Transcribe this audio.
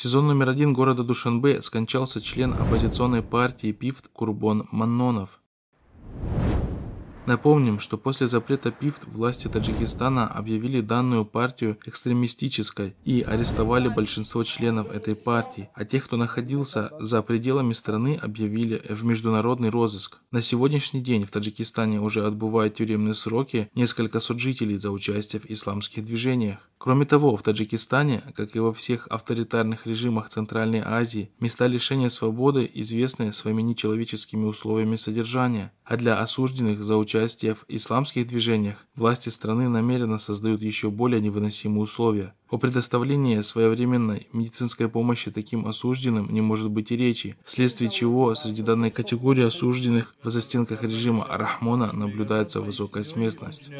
сезон номер один города Душанбе скончался член оппозиционной партии ПИФТ Курбон Маннонов. Напомним, что после запрета ПИФТ власти Таджикистана объявили данную партию экстремистической и арестовали большинство членов этой партии, а тех, кто находился за пределами страны, объявили в международный розыск. На сегодняшний день в Таджикистане уже отбывают тюремные сроки несколько сот жителей за участие в исламских движениях. Кроме того, в Таджикистане, как и во всех авторитарных режимах Центральной Азии, места лишения свободы известны своими нечеловеческими условиями содержания, а для осужденных за участие участия в исламских движениях власти страны намеренно создают еще более невыносимые условия. О предоставлении своевременной медицинской помощи таким осужденным не может быть и речи, вследствие чего среди данной категории осужденных в застенках режима Рахмона наблюдается высокая смертность.